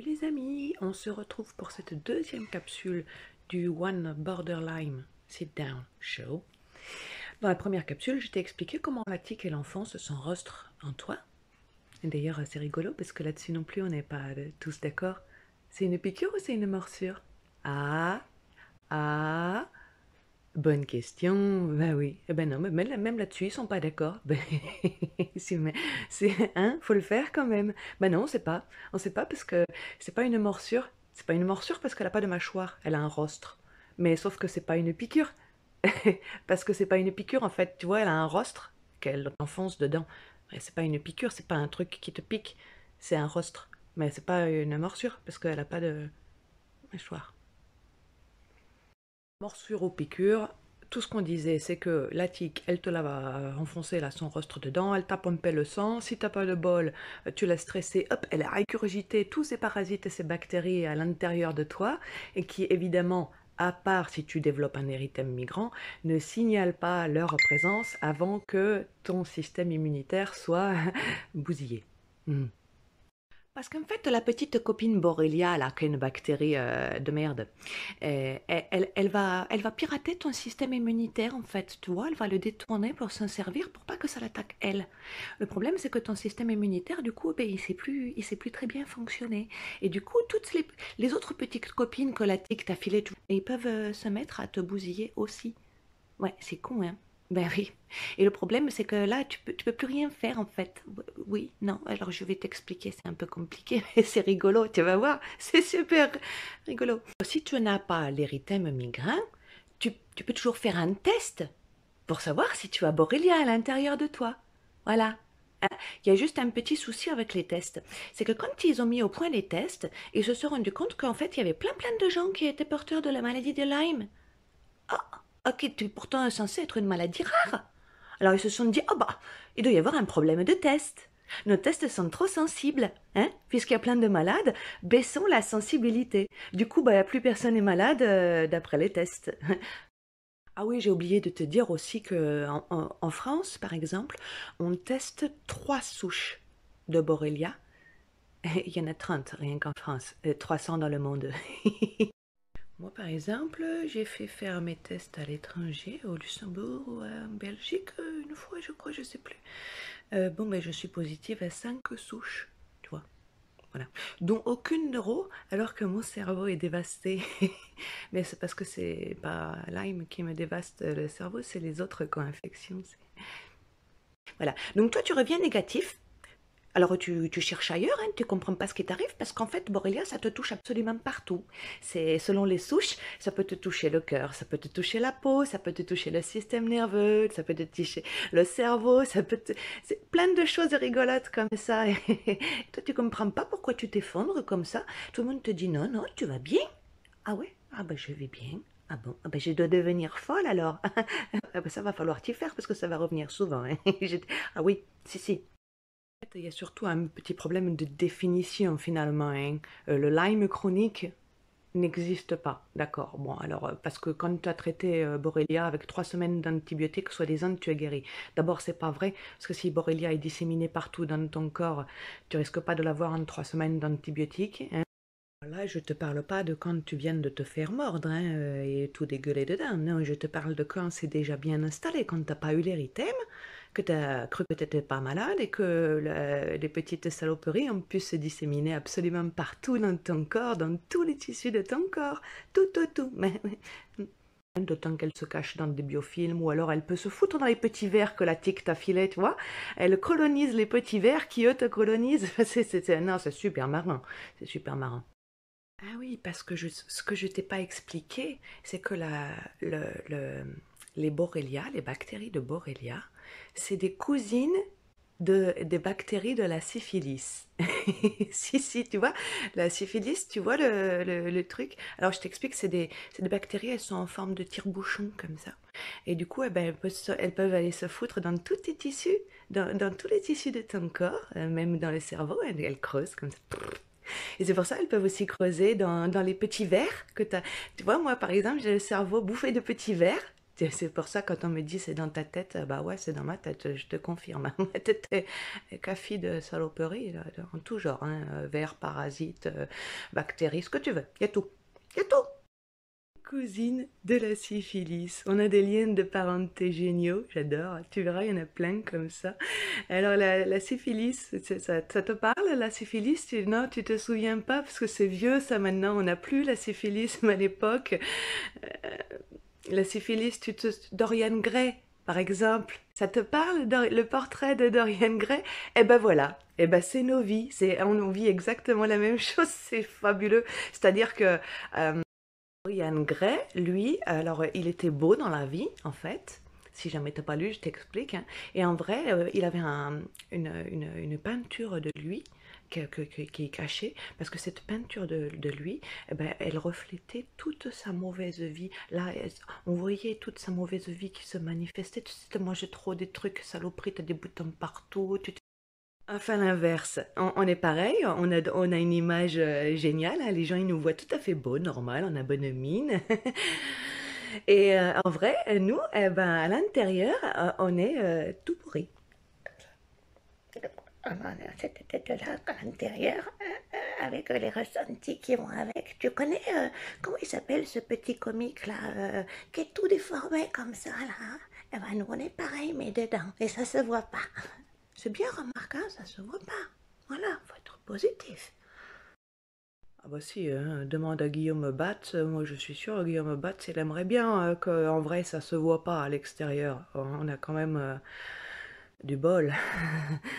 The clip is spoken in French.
les amis, on se retrouve pour cette deuxième capsule du One Borderline Sit Down Show. Dans la première capsule, je t'ai expliqué comment la tique et l'enfance s'enrostrent en toi. D'ailleurs, c'est rigolo parce que là-dessus non plus, on n'est pas euh, tous d'accord. C'est une piqûre ou c'est une morsure Ah Ah Bonne question. Ben oui. Eh ben non, mais même là-dessus, ils sont pas d'accord. Ben, c'est, hein, faut le faire quand même. Ben non, on sait pas. On sait pas parce que c'est pas une morsure. C'est pas une morsure parce qu'elle a pas de mâchoire. Elle a un rostre. Mais sauf que c'est pas une piqûre. parce que c'est pas une piqûre en fait. Tu vois, elle a un rostre qu'elle enfonce dedans. Mais C'est pas une piqûre. C'est pas un truc qui te pique. C'est un rostre. Mais c'est pas une morsure parce qu'elle a pas de mâchoire. Morsure ou piqûre, tout ce qu'on disait, c'est que la tique, elle te la va enfoncer là, son rostre dedans, elle t'a pompé le sang, si t'as pas de bol, tu l'as stressé, hop, elle a récurgité tous ces parasites et ces bactéries à l'intérieur de toi, et qui évidemment, à part si tu développes un érythème migrant, ne signale pas leur présence avant que ton système immunitaire soit bousillé. Hmm. Parce qu'en fait, la petite copine Borrelia, là, qui une bactérie euh, de merde, euh, elle, va, pirater ton système immunitaire, en fait, tu vois, elle va le détourner pour s'en servir, pour pas que ça l'attaque, elle. Le problème, c'est que ton système immunitaire, du coup, ben, il sait plus, sait plus très bien fonctionner. Et du coup, toutes les, autres petites copines que la tique t'a filé, ils peuvent euh, se mettre à te bousiller aussi. Ouais, c'est con, hein ben oui. Et le problème, c'est que là, tu peux, tu peux plus rien faire en fait. Oui, non. Alors je vais t'expliquer. C'est un peu compliqué, mais c'est rigolo. Tu vas voir. C'est super rigolo. Si tu n'as pas l'érythème migrain, tu, tu, peux toujours faire un test pour savoir si tu as Borrelia à l'intérieur de toi. Voilà. Hein? Il y a juste un petit souci avec les tests. C'est que quand ils ont mis au point les tests, ils se sont rendus compte qu'en fait, il y avait plein plein de gens qui étaient porteurs de la maladie de Lyme. Oh « Ok, tu es pourtant censé être une maladie rare. Alors ils se sont dit, ah oh bah, il doit y avoir un problème de test. Nos tests sont trop sensibles, hein Puisqu'il y a plein de malades, baissons la sensibilité. Du coup, bah, plus personne n'est malade euh, d'après les tests. ah oui, j'ai oublié de te dire aussi que en, France, par exemple, on teste trois souches de Borrelia. Il y en a 30 rien qu'en France, et euh, 300 dans le monde. Moi, par exemple, j'ai fait faire mes tests à l'étranger, au Luxembourg ou en Belgique, euh, une fois, je crois, je sais plus. Euh, bon, mais ben, je suis positive à 5 souches, tu vois. Voilà. Dont aucune neuro, alors que mon cerveau est dévasté. mais c'est parce que c'est pas Lyme qui me dévaste euh, le cerveau, c'est les autres co-infections. Voilà. Donc toi, tu reviens négatif. Alors tu, cherches ailleurs, hein, tu comprends pas ce qui t'arrive parce qu'en fait, Borrelia, ça te touche absolument partout. C'est selon les souches, ça peut te toucher le cœur, ça peut te toucher la peau, ça peut te toucher le système nerveux, ça peut te toucher le cerveau, ça peut c'est plein de choses rigolotes comme ça. toi, tu comprends pas pourquoi tu t'effondres comme ça. Tout le monde te dit non, non, tu vas bien. Ah ouais, ah ben je vais bien. Ah bon, ah ben je dois devenir folle alors. ah ben ça va falloir t'y faire parce que ça va revenir souvent. Hein. ah oui, si si, il y a surtout un petit problème de définition finalement. Hein. Euh, le Lyme chronique n'existe pas, d'accord. Bon, alors, euh, parce que quand tu as traité euh, Borrelia avec trois semaines d'antibiotiques, soi-disant, tu es guéri. D'abord, c'est pas vrai, parce que si Borrelia est disséminée partout dans ton corps, tu risques pas de l'avoir en trois semaines d'antibiotiques. Hein. Là, je te parle pas de quand tu viens de te faire mordre hein, et tout dégueuler dedans. Non, je te parle de quand c'est déjà bien installé, quand tu t'as pas eu l'érythème que tu as cru que tu n'étais pas malade et que les petites saloperies ont pu se disséminer absolument partout dans ton corps, dans tous les tissus de ton corps, tout, tout, tout. Mais, D'autant qu'elle se cache dans des biofilms ou alors elle peut se foutre dans les petits vers que la tique t'a filé, tu vois. Elle colonise les petits vers qui eux te colonisent. c'est, non, c'est super marrant. C'est super marrant. Ah oui, parce que ce que je t'ai pas expliqué, c'est que la, le les Borrelia, les bactéries de Borrelia, c'est des cousines des bactéries de la syphilis. si, si, tu vois, la syphilis, tu vois le, truc Alors, je t'explique, c'est des, bactéries, elles sont en forme de tire-bouchon, comme ça. Et du coup, eh ben, elles, peuvent aller se foutre dans tous tes tissus, dans, tous les tissus de ton corps, euh, même dans le cerveau, elles, creusent comme ça. Et c'est pour ça qu'elles peuvent aussi creuser dans, dans les petits verres que tu as. Tu vois, moi, par exemple, j'ai le cerveau bouffé de petits verres. C'est pour ça quand on me dit c'est dans ta tête, bah ouais c'est dans ma tête, je te confirme. ma tête est café de saloperie en tout genre, hein, euh, vers, parasites, euh, bactéries, ce que tu veux, il y a tout, il y a tout cousine de la syphilis. On a des liens de parenté géniaux, j'adore. Tu verras, il y en a plein comme ça. Alors, la, syphilis, ça, te parle, la syphilis tu, Non, tu te souviens pas, parce que c'est vieux ça maintenant. On n'a plus la syphilis, à l'époque, euh, la syphilis, tu Dorian Gray, par exemple, ça te parle le portrait de Dorian Gray Eh ben voilà, eh ben c'est nos vies, c'est on vit exactement la même chose, c'est fabuleux. C'est-à-dire que euh, Dorian Gray, lui, alors euh, il était beau dans la vie en fait. Si jamais t'as pas lu, je t'explique. Hein. Et en vrai, euh, il avait une, une, peinture de lui qui, est caché, parce que cette peinture de, lui, eh ben, elle reflétait toute sa mauvaise vie. Là, on voyait toute sa mauvaise vie qui se manifestait. Tu sais, moi j'ai trop des trucs, saloperies, t'as des boutons partout, Enfin l'inverse, on, est pareil, on a, on a une image euh, géniale, hein. les gens ils nous voient tout à fait beau normal, on a bonne mine. Et euh, en vrai, nous, eh ben, à l'intérieur, euh, on est tout pourri cette tête-là à l'intérieur, euh, euh, avec euh, les ressentis qui vont avec. Tu connais, comment il s'appelle ce petit comique-là, qui est tout déformé comme ça, là hein? Eh ben, nous, on est pareil, mais dedans. Et ça se voit pas. C'est bien remarquable, ça se voit pas. Voilà, faut être positif. Ah bah si, hein, demande à Guillaume Batz, moi je suis sûre, Guillaume Batz, il aimerait bien que, qu'en vrai ça se voit pas à l'extérieur. On a quand même du bol.